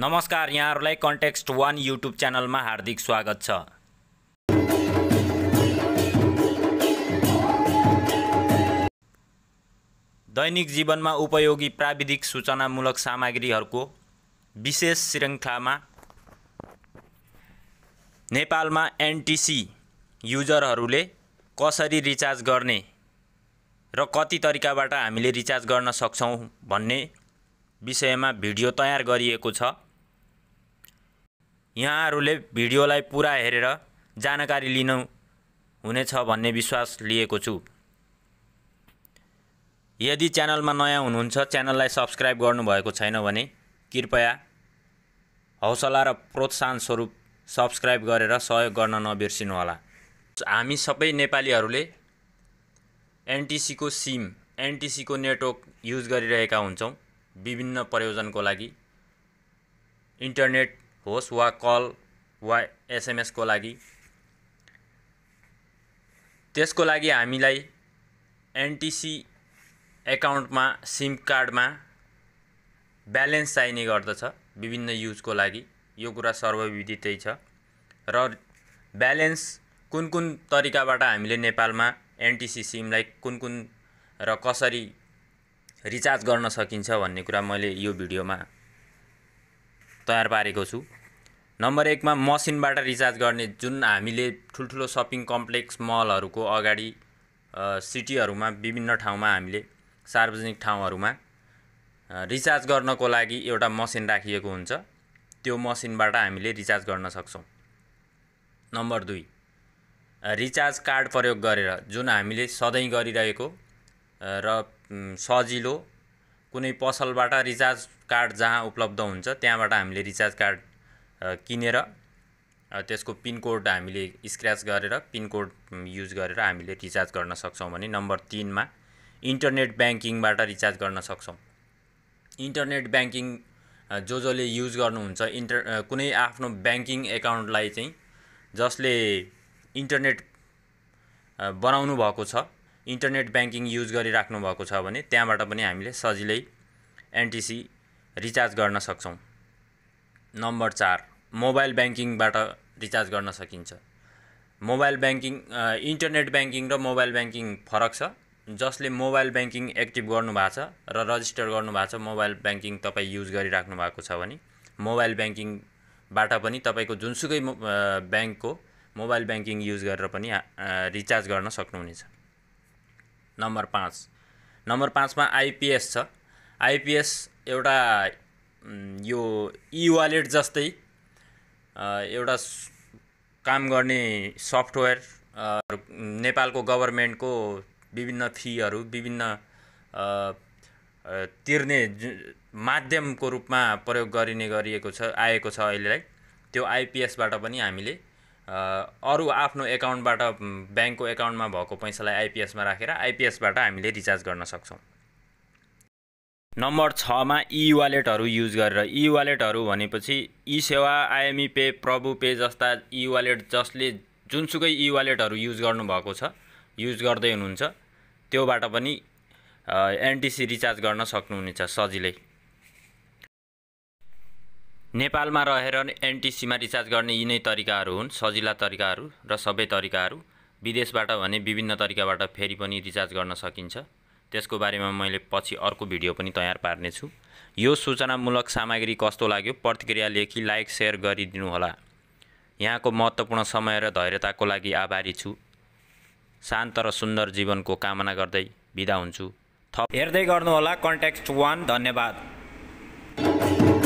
नमस्कार यहाँहरूलाई context one YouTube च्यानलमा हार्दिक स्वागत छ दैनिक जीवनमा उपयोगी प्राविधिक सूचनामूलक सामग्रीहरूको विशेष श्रृङ्खलामा नेपालमा एनटिसी युजरहरूले कसरी रिचार्ज गर्ने र कति तरिकाबाट हामीले रिचार्ज गर्न सक्छौँ भन्ने विषयमा भिडियो तयार गरिएको छ यहाँहरूले भिडियोलाई पुरा हेरेर जानकारी लिनु हुनेछ भन्ने विश्वास लिएको छु यदि च्यानलमा नयाँ हुनुहुन्छ च्यानललाई सब्सक्राइब गर्नुभएको छैन भने कृपया हौसला र प्रोत्साहन स्वरूप सब्सक्राइब गरेर सहयोग गर्न नबिर्सिनुहोला हामी सबै नेपालीहरूले एनटिसीको सिम एनटिसीको नेटवर्क युज गरिरहेका हुन्छौँ विभिन्न प्रयोजनको लागि इन्टरनेट होस् वा कल वा एसएमएसको लागि त्यसको लागि हामीलाई एनटिसी एकाउन्टमा सिम कार्डमा ब्यालेन्स चाहिने गर्दछ विभिन्न युजको लागि यो कुरा सर्वविदितै छ र ब्यालेन्स कुन कुन तरिकाबाट हामीले नेपालमा एनटिसी सिमलाई कुन कुन र कसरी रिचार्ज गर्न सकिन्छ भन्ने कुरा मैले यो भिडियोमा तयार पारेको छु नम्बर एकमा मसिनबाट रिचार्ज गर्ने जुन हामीले ठुल्ठुलो सपिङ कम्प्लेक्स मलहरूको अगाडि सिटीहरूमा विभिन्न ठाउँमा हामीले सार्वजनिक ठाउँहरूमा रिचार्ज गर्नको लागि एउटा मसिन राखिएको हुन्छ त्यो मसिनबाट हामीले रिचार्ज गर्न सक्छौँ नम्बर दुई रिचार्ज कार्ड प्रयोग गरेर जुन हामीले सधैँ गरिरहेको र सजिलो कुनै पसलबाट रिचार्ज कार्ड जहाँ उपलब्ध हुन्छ त्यहाँबाट हामीले रिचार्ज कार्ड किनेर त्यसको पिनकोड हामीले स्क्र्याच गरेर पिनकोड युज गरेर हामीले रिचार्ज गर्न सक्छौँ भने नम्बर तिनमा इन्टरनेट ब्याङ्किङबाट रिचार्ज गर्न सक्छौँ इन्टरनेट ब्याङ्किङ जो जसले युज गर्नुहुन्छ इन्टर कुनै आफ्नो ब्याङ्किङ एकाउन्टलाई चाहिँ जसले इन्टरनेट बनाउनु भएको छ इन्टरनेट ब्याङ्किङ युज गरिराख्नु भएको छ भने त्यहाँबाट पनि हामीले सजिलै एनटिसी रिचार्ज गर्न सक्छौँ नम्बर चार मोबाइल ब्याङ्किङबाट रिचार्ज गर्न सकिन्छ मोबाइल ब्याङ्किङ इन्टरनेट ब्याङ्किङ र मोबाइल ब्याङ्किङ फरक छ जसले मोबाइल ब्याङ्किङ एक्टिभ गर्नुभएको छ र रजिस्टर गर्नुभएको छ मोबाइल ब्याङ्किङ तपाईँ युज गरिराख्नु भएको छ भने मोबाइल ब्याङ्किङबाट पनि तपाईँको जुनसुकै ब्याङ्कको मोबाइल ब्याङ्किङ युज गरेर पनि रिचार्ज गर्न सक्नुहुनेछ नम्बर पाँच नम्बर पाँचमा आइपिएस छ आइपिएस एउटा यो इ वालेट जस्तै एउटा काम गर्ने सफ्टवेयर नेपालको गभर्मेन्टको विभिन्न फीहरू विभिन्न तिर्ने माध्यमको रूपमा प्रयोग गरिने गरिएको छ आएको छ अहिलेलाई त्यो आइपिएसबाट पनि हामीले अरू आफ्नो एकाउन्टबाट ब्याङ्कको एकाउन्टमा भएको पैसालाई आइपिएसमा राखेर आइपिएसबाट हामीले रिचार्ज गर्न सक्छौँ नम्बर छमा ई वालेटहरू युज गरेर ई वालेटहरू भनेपछि ई सेवा आइएमई पे प्रभु पे जस्ता ई वालेट जसले जुनसुकै ई वालेटहरू युज गर्नुभएको छ युज गर्दै हुनुहुन्छ त्योबाट पनि एनटिसी रिचार्ज गर्न सक्नुहुनेछ सजिलै नेपालमा रहेर एनटिसीमा रिचार्ज गर्ने यिनै तरिकाहरू हुन् सजिला तरिकाहरू र सबै तरिकाहरू विदेशबाट भने विभिन्न तरिकाबाट फेरि पनि रिचार्ज गर्न सकिन्छ त्यसको बारेमा मैले पछि अर्को भिडियो पनि तयार पार्नेछु यो सूचनामूलक सामग्री कस्तो लाग्यो प्रतिक्रिया लेखी लाइक सेयर गरिदिनुहोला यहाँको महत्त्वपूर्ण समय र धैर्यताको लागि आभारी छु शान्त र सुन्दर जीवनको कामना गर्दै बिदा हुन्छु थप हेर्दै गर्नुहोला कन्ट्याक्ट वान धन्यवाद